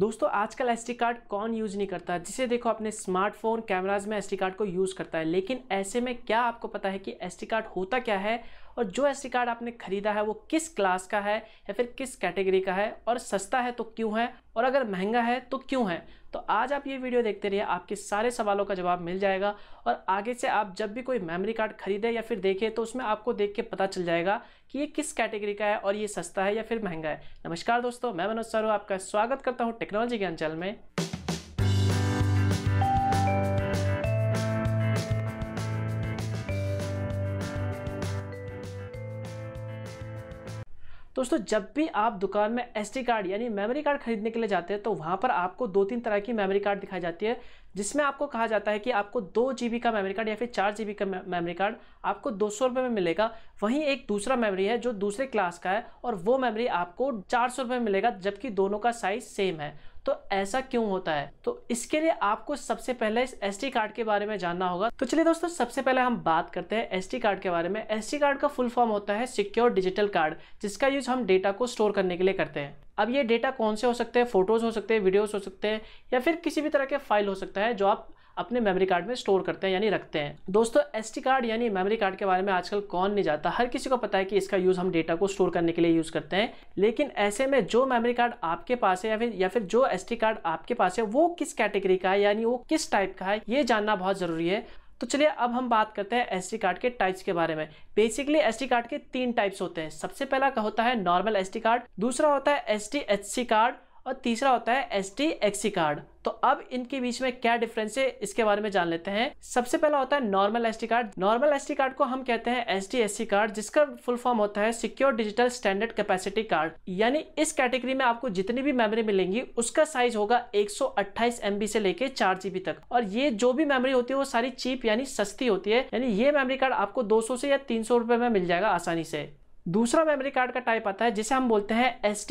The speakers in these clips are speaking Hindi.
दोस्तों आजकल एस कार्ड कौन यूज़ नहीं करता जिसे देखो अपने स्मार्टफोन कैमराज में एस कार्ड को यूज़ करता है लेकिन ऐसे में क्या आपको पता है कि एस कार्ड होता क्या है और जो एस कार्ड आपने खरीदा है वो किस क्लास का है या फिर किस कैटेगरी का है और सस्ता है तो क्यों है और अगर महंगा है तो क्यों है तो आज आप ये वीडियो देखते रहिए आपके सारे सवालों का जवाब मिल जाएगा और आगे से आप जब भी कोई मेमोरी कार्ड खरीदे या फिर देखें तो उसमें आपको देख के पता चल जाएगा कि ये किस कैटेगरी का है और ये सस्ता है या फिर महंगा है नमस्कार दोस्तों मैं मनोज सरू आपका स्वागत करता हूँ टेक्नोलॉजी के अंचल में दोस्तों जब भी आप दुकान में एस कार्ड यानी मेमोरी कार्ड खरीदने के लिए जाते हैं तो वहाँ पर आपको दो तीन तरह की मेमोरी कार्ड दिखाई जाती है जिसमें आपको कहा जाता है कि आपको दो जी का मेमोरी कार्ड या फिर चार जी का मेमोरी कार्ड आपको दो सौ में मिलेगा वहीं एक दूसरा मेमोरी है जो दूसरे क्लास का है और वो मेमोरी आपको चार सौ में मिलेगा जबकि दोनों का साइज सेम है तो ऐसा क्यों होता है तो इसके लिए आपको सबसे पहले इस एस कार्ड के बारे में जानना होगा तो चलिए दोस्तों सबसे पहले हम बात करते हैं एस कार्ड के बारे में एस कार्ड का फुल फॉर्म होता है सिक्योर डिजिटल कार्ड जिसका यूज हम डेटा को स्टोर करने के लिए करते हैं अब ये डेटा कौन से हो सकते हैं फोटोज हो सकते हैं वीडियोज हो सकते हैं या फिर किसी भी तरह के फाइल हो सकता है जो आप अपने मेमोरी कार्ड में स्टोर करते हैं यानी रखते हैं दोस्तों एस कार्ड यानी मेमोरी कार्ड के बारे में आजकल कौन नहीं जाता हर किसी को पता है कि इसका यूज़ हम डेटा को स्टोर करने के लिए यूज़ करते हैं लेकिन ऐसे में जो मेमोरी कार्ड आपके पास है या फिर या फिर जो एस कार्ड आपके पास है वो किस कैटेगरी का है यानी वो किस टाइप का है ये जानना बहुत ज़रूरी है तो चलिए अब हम बात करते हैं एस कार्ड के टाइप्स के बारे में बेसिकली एस कार्ड के तीन टाइप्स होते हैं सबसे पहला होता है नॉर्मल एस कार्ड दूसरा होता है एस कार्ड और तीसरा होता है एस टी एक्सी कार्ड तो अब इनके बीच में क्या डिफरेंस है इसके बारे में जान लेते हैं सबसे पहला होता है normal SD card normal SD card को हम कहते हैं एस टी एस कार्ड जिसका फुल फॉर्म होता है secure digital standard capacity card यानी इस कैटेगरी में आपको जितनी भी मेमोरी मिलेंगी उसका साइज होगा एक सौ से लेकर चार तक और ये जो भी मेमोरी होती है वो सारी चीप यानी सस्ती होती है यानी ये मेमोरी कार्ड आपको दो से या तीन रुपए में मिल जाएगा आसानी से दूसरा मेमोरी कार्ड का टाइप आता है जिसे हम बोलते हैं एस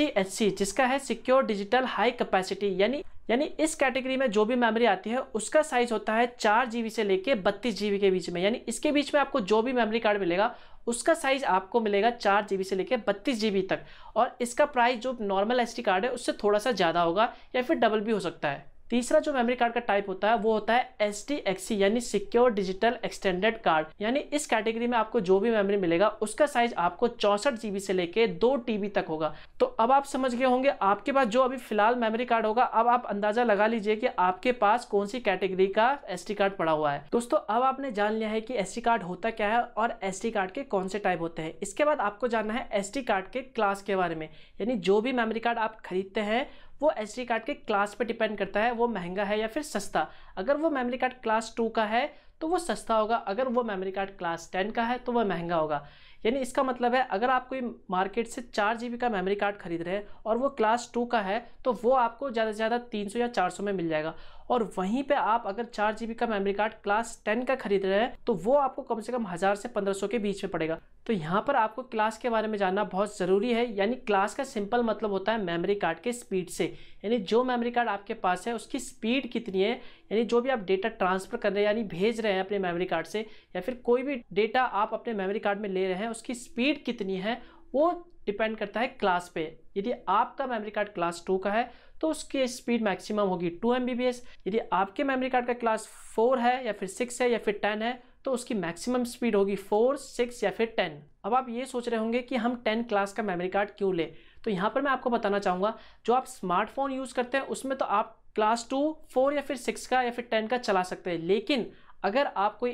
जिसका है सिक्योर डिजिटल हाई कैपेसिटी यानी यानी इस कैटेगरी में जो भी मेमोरी आती है उसका साइज होता है चार जीबी से लेके बत्तीस जीबी के बीच में यानी इसके बीच में आपको जो भी मेमोरी कार्ड मिलेगा उसका साइज आपको मिलेगा चार जीबी से लेके बत्तीस जीबी तक और इसका प्राइस जो नॉर्मल एस कार्ड है उससे थोड़ा सा ज़्यादा होगा या फिर डबल भी हो सकता है तीसरा जो मेमोरी कार्ड का टाइप होता है वो होता है एस एक्सी यानी सिक्योर डिजिटल एक्सटेंडेड कार्ड यानी इस कैटेगरी में आपको जो भी मेमोरी मिलेगा उसका साइज आपको चौसठ जीबी से लेके दो टीबी तक होगा तो अब आप समझ गए होंगे आपके पास जो अभी फिलहाल मेमोरी कार्ड होगा अब आप अंदाजा लगा लीजिए कि आपके पास कौन सी कैटेगरी का एस कार्ड पड़ा हुआ है दोस्तों अब आपने जान लिया है कि एस कार्ड होता क्या है और एस कार्ड के कौन से टाइप होते हैं इसके बाद आपको जानना है एस कार्ड के क्लास के बारे में यानी जो भी मेमोरी कार्ड आप खरीदते हैं वो एस कार्ड के क्लास पर डिपेंड करता है वो महंगा है या फिर सस्ता अगर वो मेमोरी कार्ड क्लास टू का है तो वो सस्ता होगा अगर वो मेमोरी कार्ड क्लास टेन का है तो वह महंगा होगा यानी इसका मतलब है अगर आप कोई मार्केट से चार जी का मेमोरी कार्ड खरीद रहे हैं और वो क्लास टू का है तो वो आपको ज़्यादा से ज़्यादा तीन या चार में मिल जाएगा और वहीं पे आप अगर चार जी का मेमोरी कार्ड क्लास टेन का खरीद रहे हैं तो वो आपको कम से कम हज़ार से पंद्रह के बीच में पड़ेगा तो यहाँ पर आपको क्लास के बारे में जानना बहुत ज़रूरी है यानी क्लास का सिंपल मतलब होता है मेमोरी कार्ड के स्पीड से यानी जो मेमोरी कार्ड आपके पास है उसकी स्पीड कितनी है यानी जो भी आप डेटा ट्रांसफ़र कर रहे हैं यानी भेज रहे हैं अपने मेमोरी कार्ड से या फिर कोई भी डेटा आप अपने मेमोरी कार्ड में ले रहे हैं उसकी स्पीड कितनी है वो डिपेंड करता है क्लास पे यदि आपका मेमोरी कार्ड क्लास टू का है तो उसकी स्पीड मैक्सिमम होगी टू एम यदि आपके मेमोरी कार्ड का क्लास फोर है या फिर सिक्स है या फिर टेन है तो उसकी मैक्सिमम स्पीड होगी फोर सिक्स या फिर टेन अब आप ये सोच रहे होंगे कि हम टेन क्लास का मेमोरी कार्ड क्यों लें तो यहाँ पर मैं आपको बताना चाहूँगा जो आप स्मार्टफोन यूज़ करते हैं उसमें तो आप क्लास टू फोर या फिर सिक्स का या फिर टेन का चला सकते हैं लेकिन अगर आप कोई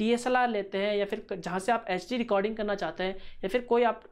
डी लेते हैं या फिर जहाँ से आप एच रिकॉर्डिंग करना चाहते हैं या फिर कोई आप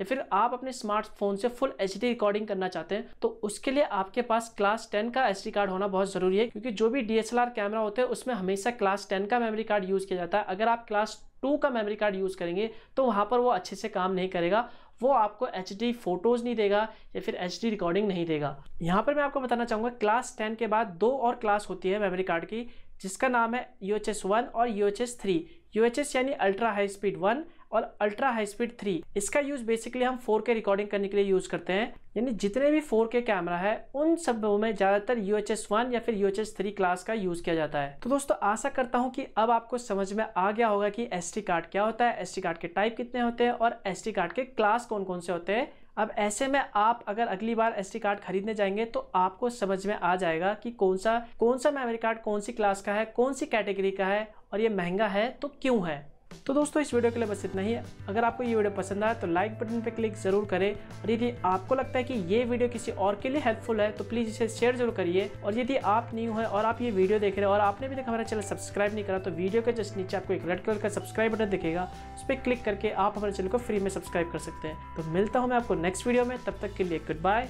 या फिर आप अपने स्मार्टफोन से फुल एच रिकॉर्डिंग करना चाहते हैं तो उसके लिए आपके पास क्लास टेन का एच कार्ड होना बहुत ज़रूरी है क्योंकि जो भी डी कैमरा होते हैं उसमें हमेशा क्लास टेन का मेमोरी कार्ड यूज़ किया जाता है अगर आप क्लास टू का मेमोरी कार्ड यूज़ करेंगे तो वहाँ पर वो अच्छे से काम नहीं करेगा वो आपको एच डी फोटोज़ नहीं देगा या फिर एच डी रिकॉर्डिंग नहीं देगा यहाँ पर मैं आपको बताना चाहूँगा क्लास टेन के बाद दो और क्लास होती है मेमोरी कार्ड की जिसका नाम है यू एच एस वन और U H S three U H S यानी अल्ट्रा हाई स्पीड वन और अल्ट्रा हाई स्पीड थ्री इसका यूज बेसिकली हम फोर के रिकॉर्डिंग करने के लिए यूज करते हैं यानी जितने भी फोर के कैमरा है उन सब में ज्यादातर यू एच वन या फिर U H S three class का यूज किया जाता है तो दोस्तों आशा करता हूँ कि अब आपको समझ में आ गया होगा कि एस टी कार्ड क्या होता है एस टी कार्ड के टाइप कितने होते हैं और एस टी कार्ड के क्लास कौन कौन से होते हैं अब ऐसे में आप अगर अगली बार एस कार्ड खरीदने जाएंगे तो आपको समझ में आ जाएगा कि कौन सा कौन सा मेमोरी कार्ड कौन सी क्लास का है कौन सी कैटेगरी का है और ये महंगा है तो क्यों है तो दोस्तों इस वीडियो के लिए बस इतना ही है अगर आपको ये वीडियो पसंद आया तो लाइक बटन पर क्लिक ज़रूर करें और यदि आपको लगता है कि ये वीडियो किसी और के लिए हेल्पफुल है तो प्लीज़ इसे शेयर जरूर करिए और यदि आप न्यू है और आप ये वीडियो देख रहे हैं और आपने भी तक हमारा चैनल सब्सक्राइब नहीं करा तो वीडियो के जस्ट नीचे आपको एक रेड कलर का सब्सक्राइब बटन दिखेगा उस पर क्लिक करके आप हमारे चैनल को फ्री में सब्सक्राइब कर सकते हैं तो मिलता हूँ मैं आपको नेक्स्ट वीडियो में तब तक के लिए गुड बाय